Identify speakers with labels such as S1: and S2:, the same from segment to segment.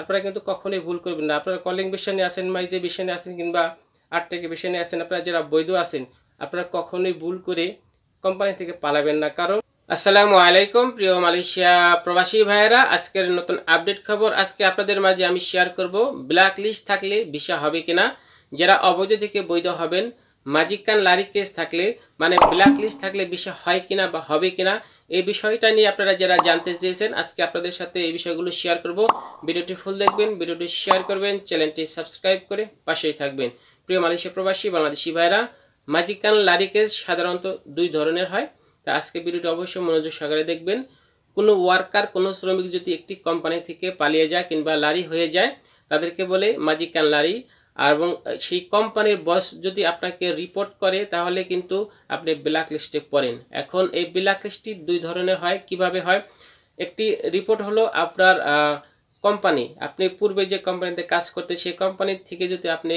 S1: আপনারা কিন্তু কখনোই ভুল করবেন না আপনারা কলিং বিষয়ে আসেন মাইজে বিষয়ে আসেন কিংবা আট থেকে বিষয়ে আসেন আপনারা যারা বৈধ আছেন আপনারা কখনোই ভুল করে কোম্পানি থেকে পালাবেন না কারণ আসসালামু আলাইকুম প্রিয় মালয়েশিয়া প্রবাসী ভাইয়েরা আজকের নতুন আপডেট খবর আজকে আপনাদের মাঝে আমি শেয়ার করব ব্ল্যাক লিস্ট থাকলে ভিসা হবে কিনা যারা অবৈধ থেকে বৈধ হবেন মাজিকান লারি কেস থাকলে মানে ব্ল্যাক লিস্ট থাকলে বিষয় হয় কিনা বা হবে কিনা এই বিষয়টা নিয়ে আপনারা যারা জানতে চেয়েছেন আজকে আপনাদের সাথে এই বিষয়গুলো শেয়ার করব ভিডিওটি ফুল দেখবেন ভিডিওটি শেয়ার করবেন চ্যানেলটি সাবস্ক্রাইব করে পাশেই থাকবেন প্রিয় মালয়েশিয়া প্রবাসী বাংলাদেশি ভাইরা মাজিকান লারি কেস সাধারণত দুই ধরনের হয় তা আজকে ভিডিওটি অবশ্যই মনোযোগ সহকারে দেখবেন কোনো ওয়ার্কার কোনো শ্রমিক যদি একটি কোম্পানি থেকে পালিয়ে যায় কিংবা লারি হয়ে যায় তাদেরকে বলে মাজিকান লারি আর এবং সেই কোম্পানির বস যদি আপনাকে রিপোর্ট করে তাহলে কিন্তু আপনি ব্ল্যাক লিস্টে পড়েন এখন এই ব্ল্যাক লিস্টটি দুই ধরনের হয় কিভাবে হয় একটি রিপোর্ট হলো আপনার কোম্পানি আপনি পূর্বে যে কোম্পানিতে কাজ করতে সেই কোম্পানি থেকে যদি আপনি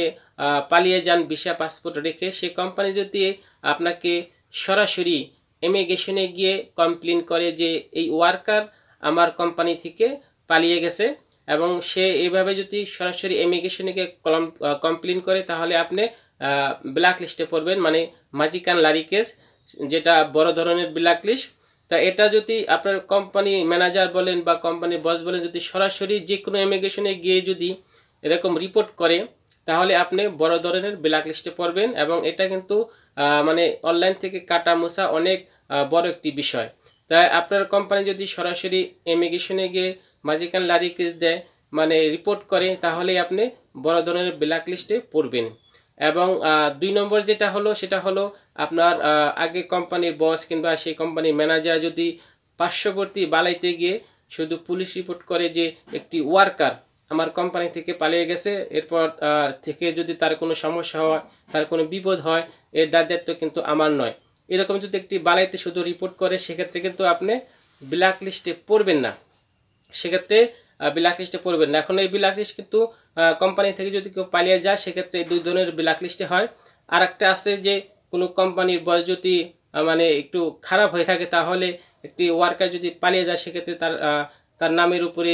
S1: পালিয়ে যান ভিসা পাসপোর্ট রেখে সেই কোম্পানি যদি আপনাকে সরাসরি ইমিগ্রেশনে গিয়ে কমপ্লেন করে যে এই ওয়ার্কার আমার কোম্পানি থেকে পালিয়ে গেছে এবং সে এভাবে যদি সরাসরি ইমিগ্রেশনকে কলম কমপ্লেন করে তাহলে আপনি ব্ল্যাক লিস্টে পড়বেন মানে মাজিকান লারি কেস যেটা বড় ধরনের ব্ল্যাক লিস্ট তা এটা যদি আপনার কোম্পানি ম্যানেজার বলেন বা কোম্পানির বস বলেন যদি সরাসরি যে কোনো ইমিগ্রেশনে গিয়ে যদি এরকম রিপোর্ট করে তাহলে আপনি বড় ধরনের ব্ল্যাক লিস্টে পড়বেন এবং এটা কিন্তু মানে অনলাইন থেকে কাটা মোছা অনেক বড় একটি বিষয় তাই আপনার কোম্পানি যদি সরাসরি ইমিগ্রেশনে গিয়ে ম্যাজিক্যাল লারি কেস দেয় মানে রিপোর্ট করে তাহলে আপনি বড় ধরনের ব্ল্যাক লিস্টে পড়বেন এবং দুই নম্বর যেটা হলো সেটা হলো আপনার আগে কোম্পানির বস কিংবা সেই কোম্পানির ম্যানেজার যদি পার্শ্ববর্তী বালাইতে গিয়ে শুধু পুলিশ রিপোর্ট করে যে একটি ওয়ার্কার আমার কোম্পানি থেকে পালিয়ে গেছে এরপর থেকে যদি তার কোনো সমস্যা হয় তার কোনো বিপদ হয় এর দায়িত্ব কিন্তু আমার নয় এরকম যদি একটি বালাইতে শুধু রিপোর্ট করে সেক্ষেত্রে কিন্তু আপনি ব্ল্যাক লিস্টে পড়বেন না সেক্ষেত্রে ব্ল্যাক লিস্টে না এখন এই ব্ল্যাক লিস্ট কিন্তু কোম্পানি থেকে যদি কেউ পালিয়ে যায় সেক্ষেত্রে দুই ধরনের ব্ল্যাক লিস্টে হয় আর একটা আছে যে কোনো কোম্পানির বয়স যদি মানে একটু খারাপ হয়ে থাকে তাহলে একটি ওয়ার্কার যদি পালিয়ে যায় সেক্ষেত্রে তার তার নামের উপরে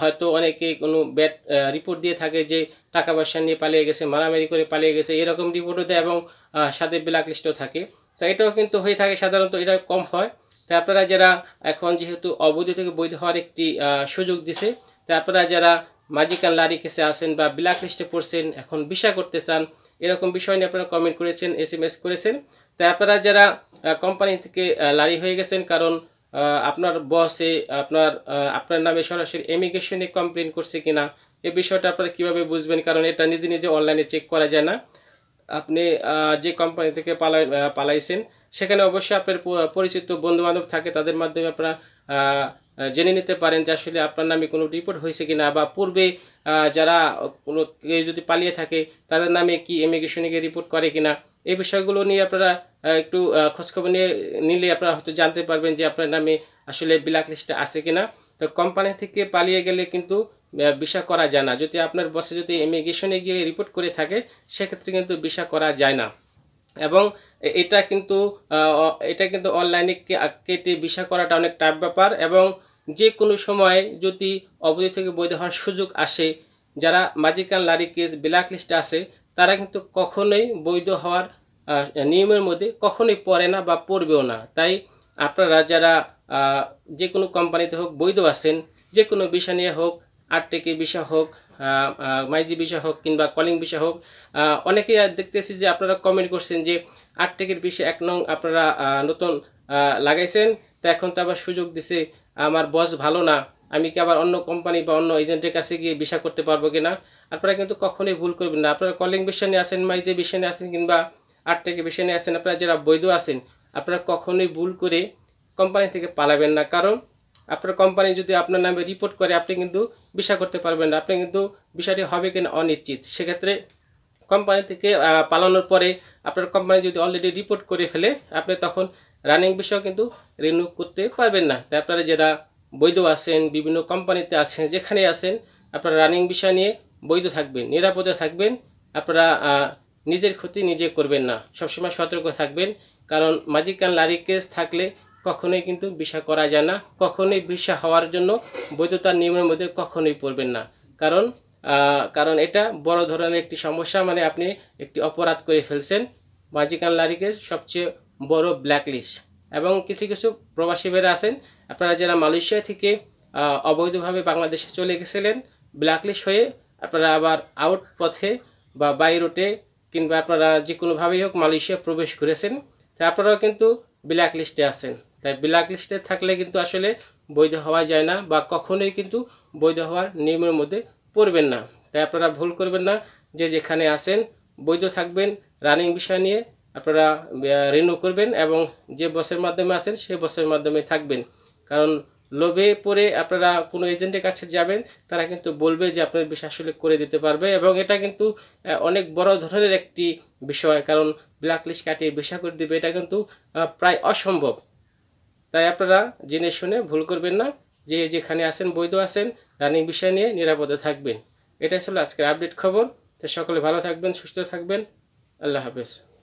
S1: হয়তো অনেকে কোনো ব্যাড রিপোর্ট দিয়ে থাকে যে টাকা পয়সা নিয়ে পালিয়ে গেছে মারামারি করে পালিয়ে গেছে এরকম রিপোর্টও দেয় এবং সাথে ব্ল্যাক লিস্টও থাকে তো এটাও কিন্তু হয়ে থাকে সাধারণত এটা কম হয় তাই আপনারা যারা এখন যেহেতু অবৈধ থেকে বৈধ হওয়ার একটি সুযোগ দিছে তাই আপনারা যারা মাজিকান লারি কেসে আসেন বা ব্ল্যাক লিস্টে পড়ছেন এখন ভিসা করতে চান এরকম বিষয় নিয়ে আপনারা কমেন্ট করেছেন এস এম এস করেছেন তাই আপনারা যারা কোম্পানি থেকে লারি হয়ে গেছেন কারণ আপনার বসে আপনার আপনার নামে সরাসরি এমিগ্রেশনে কমপ্লেন করছে কিনা এ বিষয়টা আপনারা কীভাবে বুঝবেন কারণ এটা নিজে নিজে অনলাইনে চেক করা যায় না আপনি যে কোম্পানি থেকে পালাই পালাইছেন সেখানে অবশ্যই আপনার পরিচিত বন্ধুবান্ধব থাকে তাদের মাধ্যমে আপনারা জেনে নিতে পারেন যে আসলে আপনার নামে কোনো রিপোর্ট হয়েছে কিনা বা পূর্বে যারা কোনো কেউ যদি পালিয়ে থাকে তাদের নামে কি ইমিগ্রেশনে গিয়ে রিপোর্ট করে কিনা এই বিষয়গুলো নিয়ে আপনারা একটু খোঁজখবর নিয়ে নিলে আপনারা হয়তো জানতে পারবেন যে আপনার নামে আসলে ব্ল্যাক লিস্টে আছে কিনা তো কোম্পানি থেকে পালিয়ে গেলে কিন্তু ভিসা করা যায় না যদি আপনার বসে যদি ইমিগ্রেশনে গিয়ে রিপোর্ট করে থাকে সেক্ষেত্রে কিন্তু ভিসা করা যায় না এবং এটা কিন্তু এটা কিন্তু অনলাইনে কেটে ভিসা করাটা অনেক টাফ ব্যাপার এবং যে কোনো সময় যদি অবৈধ থেকে বৈধ হওয়ার সুযোগ আসে যারা মাজিকান লারি কেস ব্ল্যাক লিস্টে আছে তারা কিন্তু কখনোই বৈধ হওয়ার নিয়মের মধ্যে কখনোই পড়ে না বা পড়বেও না তাই আপনারা যারা যে কোনো কোম্পানিতে হোক বৈধ আছেন যে কোনো বিষয় নিয়ে হোক আরটেকে বিষয় হোক মাইজি বিষয় হোক কিংবা কলিং বিষয় হোক অনেকেই দেখতেছি যে আপনারা কমেন্ট করছেন যে আরটেকের বিষয় এক নং আপনারা নতুন লাগাইছেন তা এখন তো আবার সুযোগ দিছে আমার বস ভালো না আমি কি আবার অন্য কোম্পানি বা অন্য এজেন্টের কাছে গিয়ে ভিসা করতে পারবো কি না আপনারা কিন্তু কখনোই ভুল করবেন না আপনারা কলিং বিষয় নিয়ে আসেন মাইজি বিষয় নিয়ে আসেন কিংবা আরটেকে বিষয় নিয়ে আসেন আপনারা যারা বৈধ আছেন আপনারা কখনোই ভুল করে কোম্পানি থেকে পালাবেন না কারণ আপনার কোম্পানি যদি আপনার নামে রিপোর্ট করে আপনি কিন্তু বিশা করতে পারবেন না আপনি কিন্তু বিষয়টি হবে কিনা অনিশ্চিত সেক্ষেত্রে কোম্পানি থেকে পালানোর পরে আপনার কোম্পানি যদি অলরেডি রিপোর্ট করে ফেলে আপনি তখন রানিং বিষয় কিন্তু রিনিউ করতে পারবেন না তাই আপনারা যারা বৈধ আছেন বিভিন্ন কোম্পানিতে আছেন যেখানে আছেন আপনারা রানিং বিষয় নিয়ে বৈধ থাকবেন নিরাপদে থাকবেন আপনারা নিজের ক্ষতি নিজে করবেন না সবসময় সতর্ক থাকবেন কারণ মাজিকান লারি কেস থাকলে কখনোই কিন্তু ভিসা করা যায় না কখনোই ভিসা হওয়ার জন্য বৈধতার নিয়মের মধ্যে কখনোই পড়বেন না কারণ কারণ এটা বড় ধরনের একটি সমস্যা মানে আপনি একটি অপরাধ করে ফেলছেন মাজিকান লারিকে সবচেয়ে বড় ব্ল্যাকলিস্ট এবং কিছু কিছু প্রবাসী বেড়া আছেন আপনারা যারা মালয়েশিয়া থেকে অবৈধভাবে বাংলাদেশে চলে গেছিলেন ব্ল্যাকলিস্ট হয়ে আপনারা আবার আউট পথে বা বাই কিংবা আপনারা যে কোনোভাবেই হোক মালয়েশিয়া প্রবেশ করেছেন তা আপনারাও কিন্তু ব্ল্যাক লিস্টে আছেন তাই ব্ল্যাক লিস্টে থাকলে কিন্তু আসলে বৈধ হওয়া যায় না বা কখনোই কিন্তু বৈধ হওয়ার নিয়মের মধ্যে পড়বেন না তাই আপনারা ভুল করবেন না যে যেখানে আসেন বৈধ থাকবেন রানিং বিষয় নিয়ে আপনারা রিনিউ করবেন এবং যে বসের মাধ্যমে আসেন সেই বসের মাধ্যমে থাকবেন কারণ লোভে পড়ে আপনারা কোনো এজেন্টের কাছে যাবেন তারা কিন্তু বলবে যে আপনার বিষয় আসলে করে দিতে পারবে এবং এটা কিন্তু অনেক বড় ধরনের একটি বিষয় কারণ ব্ল্যাকলিস্ট কাটিয়ে বিষয় করে দেবে এটা কিন্তু প্রায় অসম্ভব তাই আপনারা জেনে শুনে ভুল করবেন না যে যেখানে আছেন বৈধ আছেন রানিং বিষয় নিয়ে নিরাপদে থাকবেন এটাই ছিল আজকের আপডেট খবর তো সকলে ভালো থাকবেন সুস্থ থাকবেন আল্লাহ হাফেজ